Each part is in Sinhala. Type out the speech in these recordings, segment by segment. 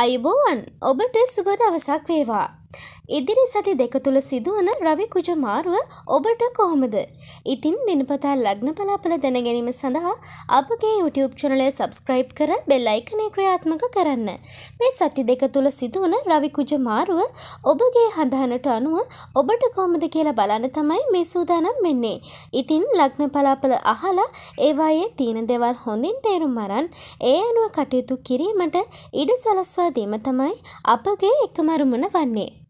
අයිබෝවන් ඔබට සුබ දවසක් වේවා. ඉදිරි සති දෙක තුළ සිදුවන රවි කුජමාරුව ඔබට කොහොමද? ඉතින් දිනපතා ලග්න පලාපල දැනගැනීම සඳහා අපගේ YouTube channel එක subscribe කර bell icon එක ක්‍රියාත්මක කරන්න. මේ සති දෙක තුළ සිදුවන රවි කුජමාරුව ඔබගේ හඳහනට අනුව ඔබට කොහොමද කියලා බලන්න තමයි මේ සූදානම් වෙන්නේ. ඉතින් ලග්න පලාපල අහලා ඒවායේ තියෙන දේවල් හොඳින් තේරුම් අරන් ඒ අනුව කටයුතු කිරීමට ඉඩ සලස්වා දීම තමයි අපගේ එකම අරමුණ වන්නේ.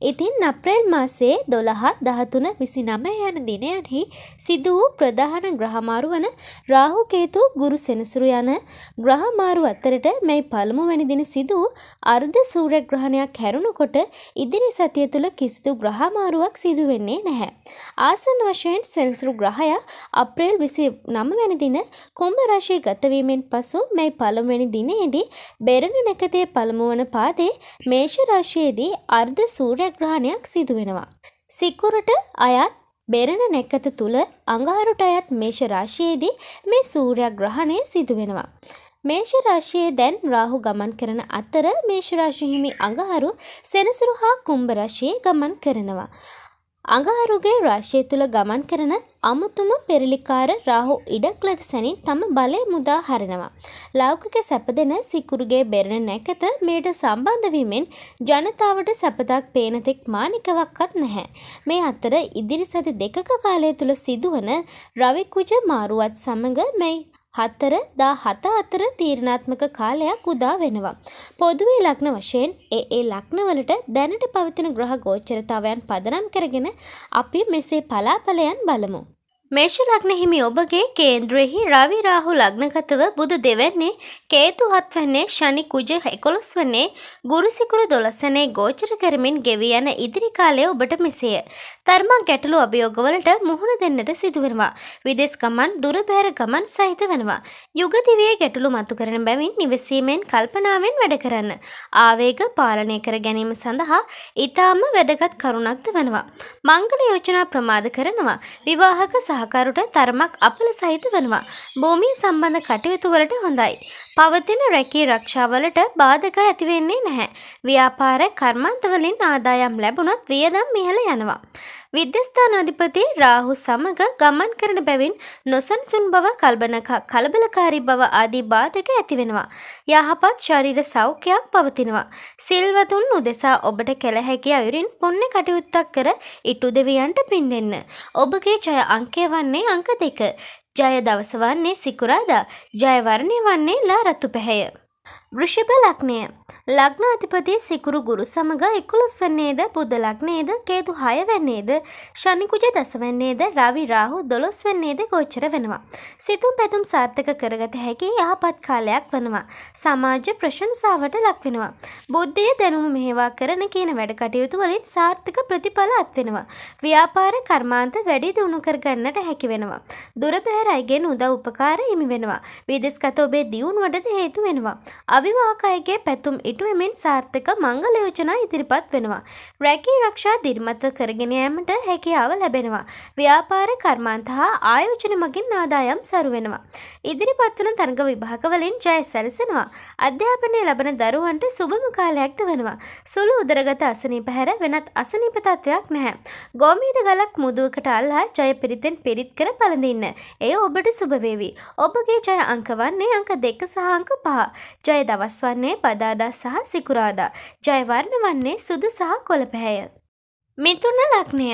ඉතින් අප්‍රේල් මාසේ දොළහා දහතුන විසි නම යන දිනයන්හි සිදු වූ ප්‍රධාන ග්‍රහමාරු වන රාහු කේතු ගුරු සෙනසුරු යන ග්‍රහමාරු අතරට මේ පළමු වැනි දින සිදු වූ අර්ධ සූර්ය ග්‍රහණයක් හැරුණකොට ඉදිරි සතිය තුළ කිසිදු ග්‍රහමාරුවක් සිදු වෙන්නේ නැහැ. ආසන වශයෙන් සෙනසුරු ග්‍රහය අප්‍රේල් 29 වෙනි දින කුම්භ රාශිය ගතවීමෙන් පසු මේ පළමුවෙනි දිනේදී බෙරණ නැකතේ පළමු වන පාදේ මේෂ රාශියේදී අර්ධ සූර්ය ජයග්‍රහණයක් සිදුවෙනවා. සිකුරට අයත් බෙරණ නැකත තුළ අඟහරුට අයත් මේෂ රාශියේදී මේ සූර්යග්‍රහණය සිදුවෙනවා. මේෂ රාශියේ දැන් රාහු ගමන් කරන අතර මේෂ රාශිය හිමි අඟහරු සෙනසුරු හා කුම්භ රාශියේ ගමන් කරනවා. අඟහරුගේ රාශිය තුළ ගමන් කරන අමුතුම පෙරලිකාර රාහු ඉඩක් ලද සැනින් තම බලය මුදා හරිනවා. ලෞකික සැප දෙන සිකුරුගේ බෙරණ නැකත මේට සම්බන්ධවීමෙන් ජනතාවට සැපතක් පේනතෙක් මානිකවක්වත් නැහැ. මේ අතර ඉදිරි සති දෙකක කාලය තුළ සිදුවන රවිකුජ මාරුවත් සමඟ මෙයි හතර දා හත අතර තීරණාත්මක කාලයක් උදා වෙනවා. පොදුවේ ලග්න වශයෙන් ඒ ඒ ලග්නවලට දැනට පවතින ග්‍රහ ගෝචරතාවයන් පදනම් කරගෙන අපි මෙසේ පලාපලයන් බලමු. මේෂ ලග්න හිමි ඔබගේ කේන්ද්‍රෙහි රවි රාහු ලග්නගතව බුදු දෙවන්නේ කේතු හත්වන්නේ ශනි කුජ එකොළොස් වන්නේ ගුරුසිකුරු දොලසනේ ගෝචර කරමින් ගෙවී යන ඉදිරි කාලය ඔබට මෙසේය. තර්මා ගැටලු අභියෝගවලට මුහුණ දෙන්නට සිදුවෙනවා. විදෙස් ගමන් දුරබැහැර ගමන් සහිත වෙනවා. යුගදිවයේ ගැටලු මතු කරන බැවින් නිවසීමෙන් කල්පනාවෙන් වැඩ කරන්න. ආවේග පාලනය කර ගැනීම සඳහා ඊටාම වැදගත් කරුණක්ද වෙනවා. මංගල යෝජනා ප්‍රමාද කරනවා. විවාහක සහකරුට තර්මක් අපල සහිත වෙනවා. භූමිය සම්බන්ධ කටයුතු වලට හොඳයි. පවතින රැකී රක්ෂාවලට බාධක ඇතිවෙන්නේ නැහැ. ව්‍යාපාර කර්මාන්තවලින් ආදායම් ලැබුණත් වියදම් මිහල යනවා. විද්‍යස්ථානාධිපති රාහු සමග ගමන් කරන බැවින් නොසන්සුන් බව කල්බනක කලබලකාරී බව ආදී බාධක ඇතිවෙනවා. යහපත් ශරීර සෞඛ්‍යයක් පවතිනවා. සිල්වතුන් උදෙසා ඔබට කළ හැකි අයුරින් පුණ්‍ය කටයුත්තක් කර ඉටු දෙවියන්ට පින් දෙන්න. ඔබගේ ජය අංකය වන්නේ අංක දෙක. ජය දවස වන්නේ සිකුරාදා ජයවරණය වන්නේ ලා රතු පැහැය. වෘෂභ ලක්නය ලග්නාධිපති සිකුරු ගුරු සමඟ එකුළොස් වන්නේද බුද්ධ ලග්නේද කේතු හය වන්නේද ශනිකුජ දස වන්නේද රවි රාහු දොළොස් වන්නේද ගෝචර වෙනවා. සිතුම් පැතුම් සාර්ථක කරගත හැකි යහපත් කාලයක් වනවා. සමාජ ප්‍රශංසාවට ලක්වෙනවා. බුද්ධිය දැනුම මෙහෙවා කරන කියන වැඩ කටයුතු වලින් සාර්ථක ප්‍රතිඵල අත්වෙනවා. ව්‍යාපාර කර්මාන්ත වැඩි දුණු කරගන්නට හැකි වෙනවා. දුර පැහැර අයගෙන් උදව් උපකාර හිමි වෙනවා. විදෙස්ගත ඔබේ දියුණුවටද හේතු වෙනවා. අවිවාහක අයගේ පැතුම් ඉට ඉටුවමෙන් සාර්ථක මංගල යෝජනා ඉදිරිපත් වෙනවා. රැකී රක්ෂා දිරිමත කරගෙන යෑමට හැකියාව ලැබෙනවා. ව්‍යාපාර කර්මාන්ත හා ආයෝජන මගින් ආදායම් සරුවෙනවා. ඉදිරිපත් වන තරග විභාගවලින් ජය සැලසෙනවා. අධ්‍යාපනය ලබන දරුවන්ට සුබම කාලයක්ද වෙනවා. සුළු උදරගත අසනීප හැර වෙනත් අසනීප තත්ත්වයක් නැහැ. ගෝමීද ගලක් මුදුවකට අල්ලා ජය පිරිතෙන් පිරිත් කර පළඳින්න. එය ඔබට සුබවේවි. ඔබගේ ජය අංක වන්නේ අංක දෙක සහ අංක පහ. ජය දවස් වන්නේ පදාදා සහ සහ සිකුරාදා. ජයවර්ණ වන්නේ සුදු සහ කොළපැහැය. මිතුන ලග්නය.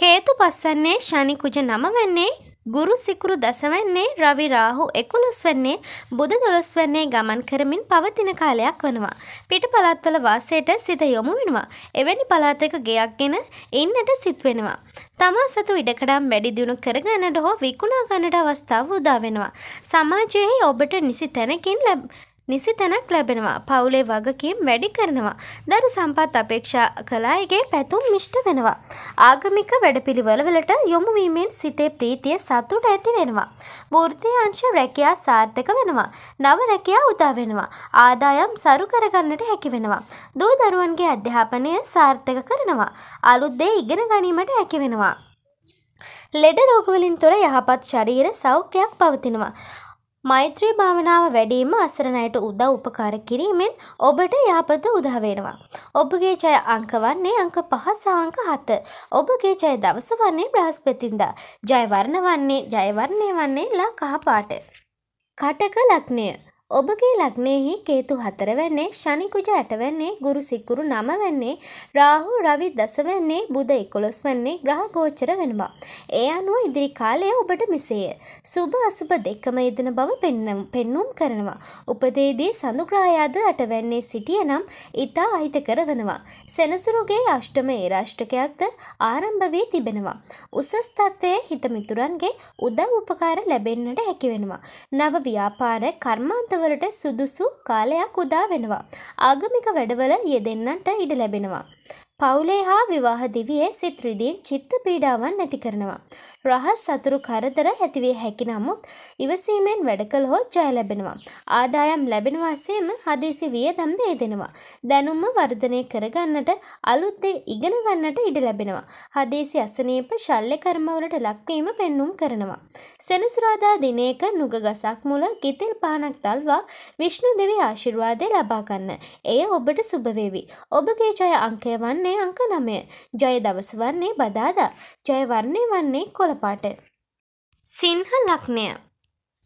කේතු පස්සන්නේ ශනි කුජ නම වන්නේ ගුරු සිකුරු දසවන්නේ රවි රාහු එකොළොස් වන්නේ බුද දොළොස් වන්නේ ගමන් කරමින් පවතින කාලයක් වනවා. පිට පළාත්වල වාසයට සිත යොමු වෙනවා. එවැනි පළාතක ගෙයක් ගෙන ඉන්නට සිත් වෙනවා. තමා සතු ඉඩකඩම් වැඩි දියුණු කරගන්නට හෝ විකුණා ගන්නට අවස්ථාව උදා වෙනවා. සමාජයේ ඔබට නිසි තැනකින් නිසි තැනක් ලැබෙනවා පවුලේ වගකීම් වැඩි කරනවා දරු සම්පත් අපේක්ෂා කලායගේ පැතුම් මිෂ්ට වෙනවා. ආගමික වැඩපිළිවලවලට යොමුවීමෙන් සිතේ ප්‍රීතිය සතුට ඇති වෙනවා. වෘත්තය අංශ රැකයා සාර්ථක වෙනවා. නව රැකයා උදා වෙනවා. ආදායම් සරු කරගන්නට හැකි වෙනවා. දූ දරුවන්ගේ අධ්‍යාපනය සාර්ථක කරනවා. අලුත්දේ ඉගෙන ගැනීමට හැකි වෙනවා. ලෙඩ රෝගවලින් තොර යහපත් ශරීර සෞඛ්‍යයක් පවතිනවා. මෛත්‍රී භාවනාව වැඩීම අසරණයට උදව් උපකාර කිරීමෙන් ඔබට යහපත උදා වෙනවා. ඔබගේ ජය අංක වන්නේ අංක 5 සහ අංක 7. ඔබගේ ජය දවස වන්නේ බ්‍රහස්පතින්දා. ජය වර්ණ වන්නේ ජය වර්ණය වන්නේ ලා කහ පාට. කටක ලග්නය ඔබගේ ලග්නයෙහි කේතු හතර වැන්නේ ශනි කුජ ඇට වැන්නේ ගුරු සිකුරු නම වැන්නේ රාහු රවි දස වැන්නේ බුධ 11 වැන්නේ ග්‍රහ ගෝචර වෙනවා. ඒ අනුව ඉදිරි කාලය ඔබට මෙසේය. සුබ අසුබ දෙකම යෙදෙන බව පෙන්වුම් කරනවා. උපදේදී සඳුග්‍රායාද ඇට වැන්නේ සිටියනම් ඊතා අහිතකර වෙනවා. සෙනසුරුගේ අෂ්ටම ඒ රාෂ්ටකයක්ද ආරම්භ වී තිබෙනවා. උසස් තත්ත්වයේ හිත මිතුරන්ගේ උදව් උපකාර ලැබෙන්නට හැකි වෙනවා. නව ව්‍යාපාර කර්මාන්ත වලට සුදුසු කාලයක් උදා වෙනවා. ආගමික වැඩවල යෙදෙන්නන්ට ඉඩ ලැබෙනවා. පවුලේ හා විවාහ දිවියේ සිත් රිදීම් චිත්ත පීඩාවන් නැති කරනවා. රහස් සතුරු කරදර ඇතිවිය හැකි නමුත් ඉවසීමෙන් වැඩ කළහොත් ජය ලැබෙනවා. ආදායම් ලැබෙන වසේම හදිසි වියදම් දේදෙනවා. දැනුම්ම වර්ධනය කරගන්නට අලුත් දේ ඉගෙන ගන්නට ඉඩ ලැබෙනවා. හදිසි අසනීප ශල්්‍ය කර්මවලට ලක්වීම පෙන්눔 කරනවා. සෙනසුරාදා දිනයක නුග ගසක් මුල ගිතෙල් පහනක් තල්වා විෂ්ණු දෙවි ආශිර්වාදය ලබා ගන්න. එය ඔබට සුබ වේවි. ඔබගේ ජය අංකය වන්නේ අංක 9. ජය දවස වන්නේ බදාදා. ජය වර්ණය වන්නේ කොළඹ ලපාට සිංහ ලක්නය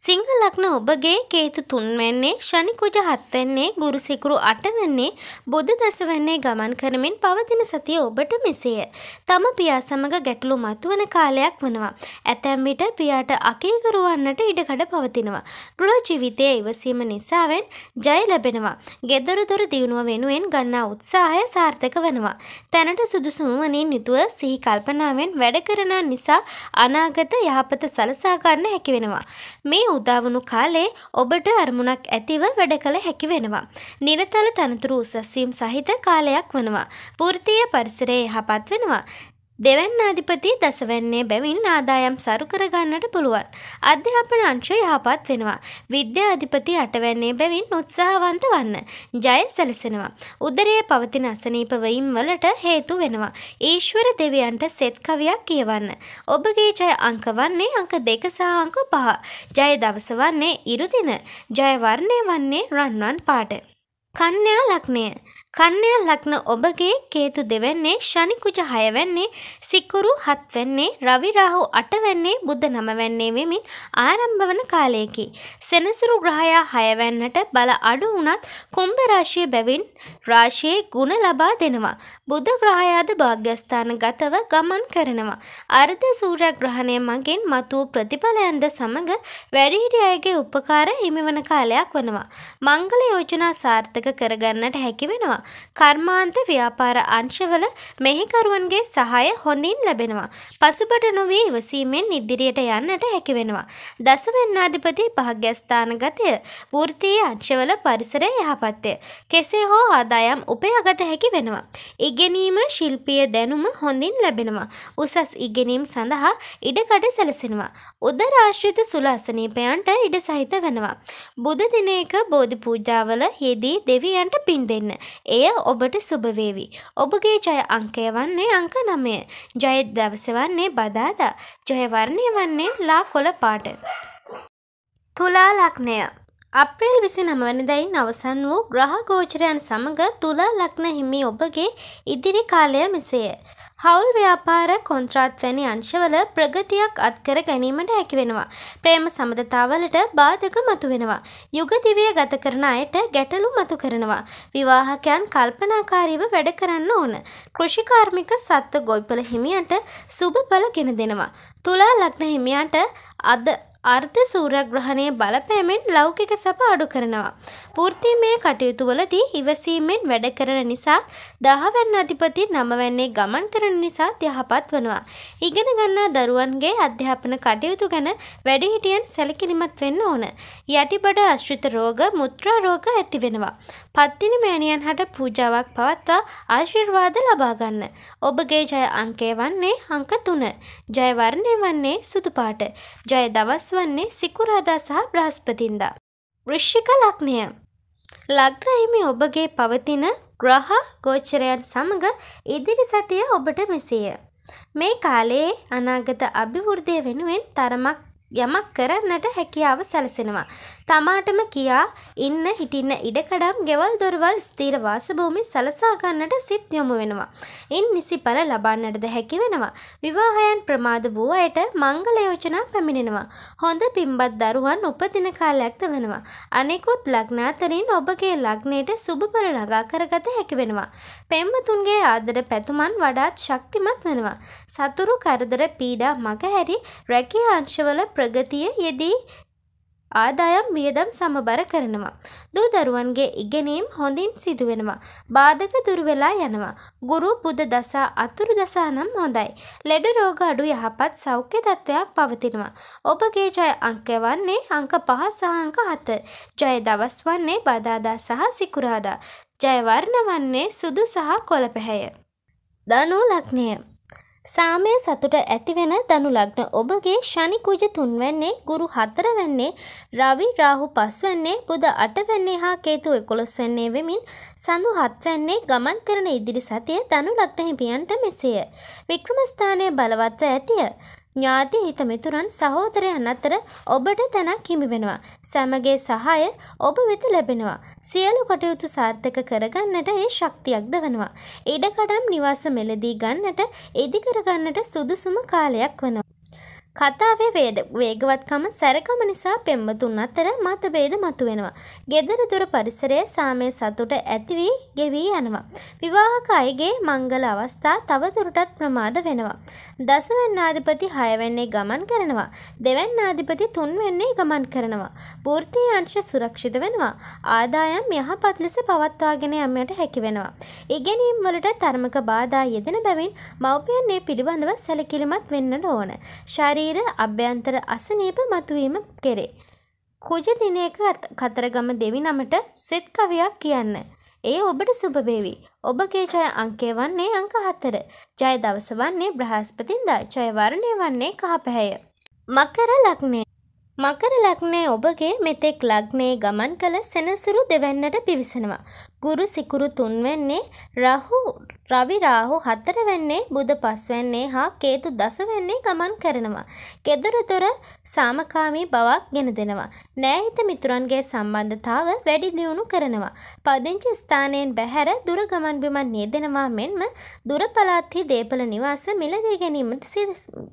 සිංහ ලග්න ඔබගේ කේතු තුන්වැන්නේ ශනි කුජ හත්වැන්නේ ගුරු සිකුරු අටවැන්නේ බුධ දසවැන්නේ ගමන් කරමින් පවතින සතිය ඔබට මෙසේය. තම පියා සමග ගැටලු මතුවන කාලයක් වනවා. ඇතැම් විට පියාට අකීකරු වන්නට ඉඩකඩ පවතිනවා. ගෘහ ජීවිතයේ ඉවසීම නිසාවෙන් ජය ලැබෙනවා. ගෙදරදොර දියුණුව වෙනුවෙන් ගන්නා උත්සාහය සාර්ථක වෙනවා. තැනට සුදුසු වුණින් යුතුව සිහි කල්පනාවෙන් වැඩ කරන නිසා අනාගත යහපත සලසා ගන්න හැකි වෙනවා. මේ උදාවුණු කාලේ ඔබට අරමුණක් ඇතිව වැඩ කළ හැකි වෙනවා. නිරතල තනතුරු උසස්වීම් සහිත කාලයක් වනවා. පෘතිය පරිසරයේ යහපත් වෙනවා. දෙවැන්නාධිපති දසවැන්නේ බැවින් ආදායම් සරු කරගන්නට පුළුවන්. අධ්‍යාපන අංශ යහපත් වෙනවා. විද්‍යාධිපති අටවැන්නේ බැවින් උත්සාහවන්ත වන්න. ජය සැලසෙනවා. උදරයේ පවතින අසනීප වීම් වලට හේතු වෙනවා. ඊශ්වර දෙවියන්ට සෙත් කවියක් කියවන්න. ඔබගේ ජය අංක වන්නේ අංක දෙක සහ අංක පහ. ජය දවස වන්නේ ඉරුදින. ජය වර්ණය වන්නේ රන්වන් පාට. කන්‍යා ලග්නය කන්‍යා ලග්න ඔබගේ කේතු දෙවන්නේ ශනි කුජ 6 වෙන්නේ සිකුරු 7 වෙන්නේ රවි රාහු 8 වෙන්නේ බුධ 9 වෙන්නේ වෙමින් ආරම්භ වන කාලයකි. සෙනසුරු ග්‍රහයා 6 වෙන්නට බල අඩු වුණත් කුම්භ රාශිය බැවින් රාශියේ ගුණ ලබා දෙනවා. බුධ ග්‍රහයාද භාග්‍යස්ථානගතව ගමන් කරනවා. අර්ධ සූර්ය ග්‍රහණය මගින් මතු ප්‍රතිඵලයන්ද සමග වැඩිහිටි අයගේ උපකාර හිමිවන කාලයක් වෙනවා. මංගල යෝජනා සාර්ථක කරගන්නට හැකි වෙනවා. ලැබෙනවා. කර්මාන්ත ව්‍යාපාර අංශවල මෙහෙකරුවන්ගේ සහාය හොඳින් ලැබෙනවා. පසුබට නොවී ඉවසීමෙන් ඉදිරියට යන්නට හැකිවෙනවා. දසවෙන්නාධිපති පහග්‍යස්ථානගතය වෘත්තීය අංශවල පරිසර යහපත්තය. කෙසේ හෝ ආදායම් උපයාගත හැකි වෙනවා. ඉගෙනීම ශිල්පිය දැනුම හොඳින් ලැබෙනවා. උසස් ඉගෙනීම් සඳහා ඉඩකඩ සැලසෙනවා. උදරාශ්‍රිත සුලාසනීපයන්ට ඉඩ සහිත වෙනවා. බුදදිනයක බෝධි පූජාවල යෙදී දෙවියන්ට පින් දෙන්න. එය ඔබට සුභවේවි. ඔබගේ ජය අංකය වන්නේ අංක නමය. ජය දවස වන්නේ බදාදා. ජයවර්ණය වන්නේ ලා කොළ පාට. තුලා ලක්නය අප්‍රේල් විසි නමවැනිදයින් අවසන් වූ ග්‍රහ ගෝචරයන් සමඟ තුලා ලක්න හිමි ඔබගේ ඉදිරි කාලය මෙසේය. හවුල් ව්‍යාපාර කොන්ත්‍රාත් වැනි අංශවල ප්‍රගතියක් අත්කර ගැනීමට හැකිවෙනවා. ප්‍රේම සමඳතාවලට බාධක මතුවෙනවා. යුගදිවිය ගත කරන අයට ගැටලු මතු කරනවා. විවාහකයන් කල්පනාකාරීව වැඩ කරන්න ඕන. කෘෂිකාර්මික සත්ව ගොයිපල හිමියන්ට සුබ බල ගෙන දෙනවා. තුලා ලග්න හිමියන්ට අද අර්ථ සූරග්‍රහණය බලපෑමෙන් ලෞකික සැප අඩු කරනවා. පෘතිමය කටයුතුවලදී ඉවසීමෙන් වැඩ කරන නිසා දහවැන්න අධිපති නමවැන්නේ ගමන් කරන නිසා යහපත් වනවා. ඉගෙන ගන්නා දරුවන්ගේ අධ්‍යාපන කටයුතු ගැන වැඩිහිටියන් සැලකිලිමත් වෙන්න ඕන. යටිබඩ ආශ්‍රිත රෝග, මුත්‍රා රෝග ඇති වෙනවා. පත්තිනි මෑණියන් හට පූජාවක් පවත්වා ආශිර්වාද ලබා ගන්න. ඔබගේ ජය අංකය වන්නේ අංක 3. ජය වර්ණය වන්නේ සුදු පාට. ජය දවස් වෙනස් වන්නේ සිකුරාදා සහ බ්‍රහස්පතින්දා. වෘශ්ෂික ලක්නය. ලග්නහිමි ඔබගේ පවතින ග්‍රහ ගෝචරයන් සමඟ ඉදිරි සතිය ඔබට මෙසේය. මේ කාලයේ අනාගත අභිවෘද්ධිය වෙනුවෙන් තරමක් යමක් කරන්නට හැකියාව සැලසෙනවා. තමාටම කියා ඉන්න හිටින්න ඉඩකඩම් ගෙවල් දොරවල් ස්ථීර වාසභූමි සලසා ගන්නට සිත් යොමු වෙනවා. ඉන් නිසිඵල ලබන්නටද හැකි වෙනවා. විවාහයන් ප්‍රමාද වූ අයට මංගල යෝජනා පැමිණෙනවා. හොඳ පිම්බත් දරුවන් උපදින කාලයක්ද වෙනවා. අනෙකුත් ලග්න අතරින් ඔබගේ ලග්නයට සුබපර නගා කරගත හැකි වෙනවා. පෙම්වතුන්ගේ ආදර පැතුමන් වඩාත් ශක්තිමත් වෙනවා. සතුරු කරදර පීඩා මගහැරි රැකියා අංශවල ප්‍රගතිය යෙදී ආදායම් වියදම් සමබර කරනවා. දූ දරුවන්ගේ ඉගෙනීම් හොඳින් සිදුවෙනවා. බාධක දුරවෙලා යනවා. ගුරු බුද දසා අතුරු දසා නම් හොඳයි. ලෙඩ රෝග අඩු යහපත් සෞඛ්‍ය තත්ත්වයක් පවතිනවා. ඔබගේ ජය අංක වන්නේ අංක පහ සහ අංක හත. ජය දවස් වන්නේ බදාදා සහ සිකුරාදා. ජය වර්ණ වන්නේ සුදු සහ කොළ පැහැය. ධනු ලග්නය සාමය සතුට ඇතිවෙන දනු ලග්න ඔබගේ ශනි කුජ තුන්වැන්නේ ගුරු හතරවැන්නේ රවි රාහු පස්වැන්නේ බුද අටවැන්නේ හා කේතු එකොළොස් වන්නේ වෙමින් සඳු හත්වැන්නේ ගමන් කරන ඉදිරි සතිය දනු ලග්න හිමියන්ට මෙසේය. වික්‍රමස්ථානය බලවත්ව ඇතිය. ඥාති හිතමිතුරන් සහෝදරයන් අතර ඔබට තැනක් හිමි වෙනවා. සැමගේ සහාය ඔබ වෙත ලැබෙනවා. සියලු කටයුතු සාර්ථක කරගන්නට ඒ ශක්තියක් දවනවා. ඉඩකඩම් නිවාස මෙලදී ගන්නට ඉදිකරගන්නට සුදුසුම කාලයක් වනවා. කතාවේ වේද වේගවත්කම සැරකම නිසා පෙම්වතුන් අතර මතභේද මතුවෙනවා. ගෙදර දොර පරිසරයේ සාමය සතුට ඇති වී ගෙවී යනවා. විවාහක අයගේ මංගල අවස්ථා තවදුරටත් ප්‍රමාද වෙනවා. දසවැන්නාධිපති 6 වෙන්නේ ගමන් කරනවා. දෙවැන්නාධිපති 3 වෙන්නේ ගමන් කරනවා. වෘත්තීය අංශ සුරක්ෂිත වෙනවා. ආදායම් යහපත් ලෙස පවත්වාගෙන යාමට හැකි වෙනවා. ඉගෙනීම් වලට ධර්මක බාධා යෙදෙන බැවින් මව්පියන් මේ පිළිබඳව සැලකිලිමත් වෙන්නට ඕන. ශාරීරික ශරීර අභ්‍යන්තර අසනීප මතුවීම කෙරේ. කුජ දිනයක කතරගම දෙවිනමට සෙත් කවියක් කියන්න. ඒ ඔබට සුබ වේවි. ඔබගේ ජය අංකය වන්නේ අංක 4. ජය දවස වන්නේ බ්‍රහස්පතින්දා. ජය වර්ණය වන්නේ කහපැහැය. මකර ලග්නය. මකර ලග්නය ඔබගේ මෙතෙක් ලග්නයේ ගමන් කළ සෙනසුරු දෙවන්නට පිවිසෙනවා. ගුරු සිකුරු තුන්වැන්නේ රහු රවි රාහු හතරවැන්නේ බුධ පස්වැන්නේ හා කේතු දසවැන්නේ ගමන් කරනවා. කෙදරතොර සාමකාමී බවක් ගෙන දෙනවා. නෑහිත මිතුරන්ගේ සම්බන්ධතාව වැඩි දියුණු කරනවා. පදිංචි ස්ථානයෙන් බැහැර දුර ගමන් බිමන් නියදෙනවා මෙන්ම දුර පළාත්හි දේපල නිවාස මිලදී ගැනීමද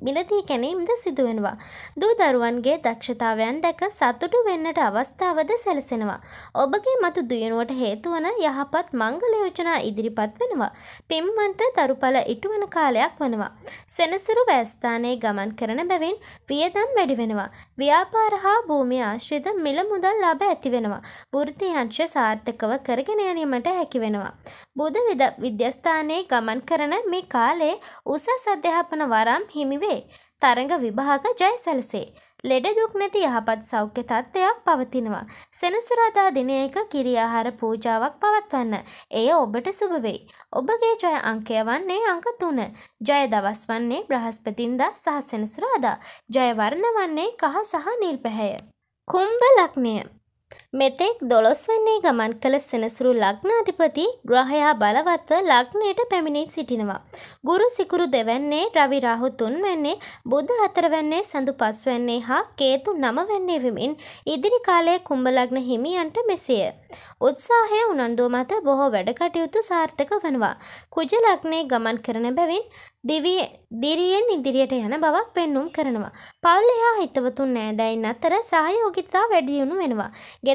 මිලදී ගැනීමද සිදුවෙනවා. දූ දරුවන්ගේ දක්ෂතාවයන් දැක සතුටු වෙන්නට අවස්ථාවද සැලසෙනවා. ඔබගේ මතු දියුණුවට හේතු වන යහපත් මංගල යෝජනා ඉදිරිපත් වෙනවා. පින්වන්ත තරුඵල ඉටුවන කාලයක් වනවා. සෙනසුරු වැස්ථානයේ ගමන් කරන බැවින් වියදම් වැඩි වෙනවා. ව්‍යාපාර හා භූමිය ආශ්‍රිත මිල මුදල් ලාභ ඇති වෙනවා. වෘත්ති අංශ සාර්ථකව කරගෙන යෑමට හැකි වෙනවා. බුද විද්‍යස්ථානයේ ගමන් කරන මේ කාලයේ උසස් අධ්‍යාපන වරම් හිමි වේ. තරඟ විභාග ජය සැලසේ. ලෙඩදුක් නැති යහපත් සෞඛ්‍ය තත්ත්වයක් පවතිනවා. සෙනසුරාදා දිනයක කිරියාහාර පූජාවක් පවත්වන්න. එය ඔබට සුබ වෙයි. ඔබගේ ජය අංකය වන්නේ අංක 3. ජය දවස් වන්නේ බ්‍රහස්පතින්දා සහ සෙනසුරාදා. ජය වර්ණ වන්නේ කහ සහ නිල් පැහැය. කුම්භ ලග්නය මෙතෙක් දොළොස්වන්නේ ගමන් කළ සෙනසුරු ලග්නාධිපති ග්‍රහයා බලවත්ව ලග්නයට පැමිණී සිටිනවා. ගුරු සිකුරු දෙවැන්නේ රවි රාහු තුන්වැන්නේ බුධ හතරවැන්නේ සඳු පස්වැන්නේ හා කේතු නමවැන්නේ වෙමින් ඉදිරි කාලයේ කුම්භ ලග්න හිමියන්ට මෙසේය. උත්සාහය උනන්දුව මත බොහෝ වැඩ කටයුතු සාර්ථක වනවා. කුජ ලග්නයේ ගමන් කරන බැවින් දිවිය දිරියෙන් ඉදිරියට යන බවක් පෙන්눔 කරනවා. පවුලේ හා හිතවතුන් නෑදෑයින් අතර සහයෝගිතා වැඩි දියුණු වෙනවා.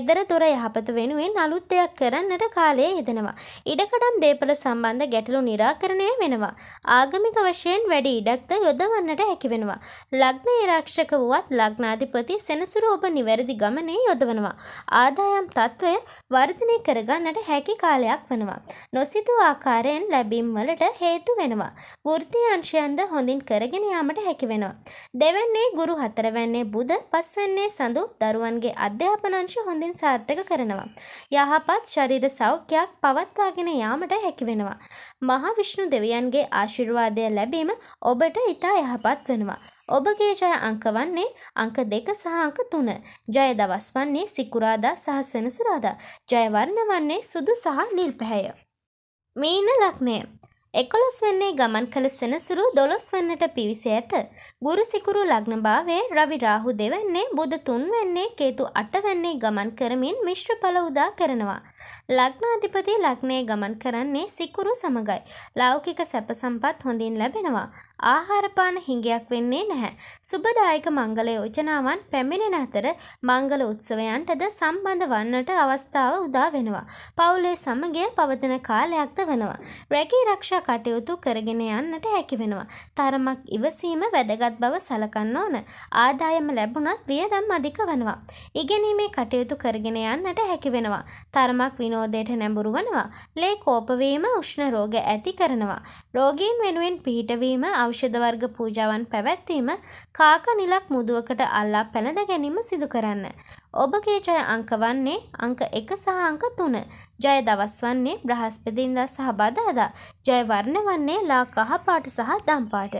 ගෙදර දොර යහපත වෙනුවෙන් අලුත් දෙයක් කරන්නට කාලය යෙදෙනවා. ඉඩකඩම් දේපල සම්බන්ධ ගැටලු निराකරණය වෙනවා. ආගමික වශයෙන් වැඩි ඉඩක්ද යොදවන්නට හැකි වෙනවා. ලග්න ඒරක්ෂක වුවත් ලග්නාධිපති සෙනසුරු ඔබ නිවැරදි ගමනේ යොදවනවා. ආදායම් තත්ත්වය වර්ධනය කරගන්නට හැකි කාලයක් වෙනවා. නොසිතූ ආකාරයෙන් ලැබීම් වලට හේතු වෙනවා. වෘත්ති අංශයන්ද හොඳින් කරගෙන යාමට හැකි වෙනවා. දෙවැන්නේ ගුරු හතරවැන්නේ බුද පස්වැන්නේ සඳු දරුවන්ගේ අධ්‍යාපනංශ හොඳින් වශයෙන් සාර්ථක කරනවා. යහපත් ශරීර සෞඛ්‍යයක් පවත්වාගෙන යාමට හැකි වෙනවා. මහා විෂ්ණු දෙවියන්ගේ ආශිර්වාදය ලැබීම ඔබට ඉතා යහපත් වෙනවා. ඔබගේ ජය අංක වන්නේ අංක දෙක සහ අංක තුන. ජය දවස් වන්නේ සිකුරාදා සහ සෙනසුරාදා. ජය වර්ණ වන්නේ සුදු සහ නිල් පැහැය. මීන ලග්නය එකොළොස් වන්නේ ගමන් කළ සෙනසුරු දොළොස් වන්නට පිවිස ඇත. ගුරු සිකුරු ලග්නභාවේ රවි රාහු දෙවන්නේ බුද තුන්වන්නේ කේතු අටවන්නේ ගමන් කරමින් මිශ්‍රඵල උදා කරනවා. ලග්නාධිපති ලග්නයේ ගමන් කරන්නේ සිකුරු සමගයි. ලෞකික සැප සම්පත් හොඳින් ලැබෙනවා. ආහාරපාන හිඟයක් වෙන්නේ නැහැ. සුබදායක මංගල යෝජනාවන් පැමිණෙන අතර මංගල උත්සවයන්ටද සම්බන්ධ වන්නට අවස්ථාව උදා වෙනවා. පවුලේ සමගිය පවතින කාලයක්ද වෙනවා. රැකී රක්ෂා කටයුතු කරගෙන යන්නට හැකි වෙනවා. තරමක් ඉවසීම වැදගත් බව සලකන්න ඕන. ආදායම ලැබුණත් වියදම් අධික වෙනවා. ඉගෙනීමේ කටයුතු කරගෙන යන්නට හැකි වෙනවා. තරමක් විනෝදයට නැඹුරු වනවා. ලේ කෝපවීම උෂ්ණ රෝග ඇති කරනවා. රෝගීන් වෙනුවෙන් පිහිටවීම, ඖෂධ වර්ග පූජාවන් පැවැත්වීම, කාක නිලක් මුදුවකට අල්ලා පැළඳ ගැනීම සිදු කරන්න. ඔබගේ ජය අංක වන්නේ අංක 1 සහ අංක 3. ජය දවස් වන්නේ බ්‍රහස්පතින්දා සහ බදාදා. ජය වර්ණ වන්නේ ලා කහ පාට සහ දම් පාට.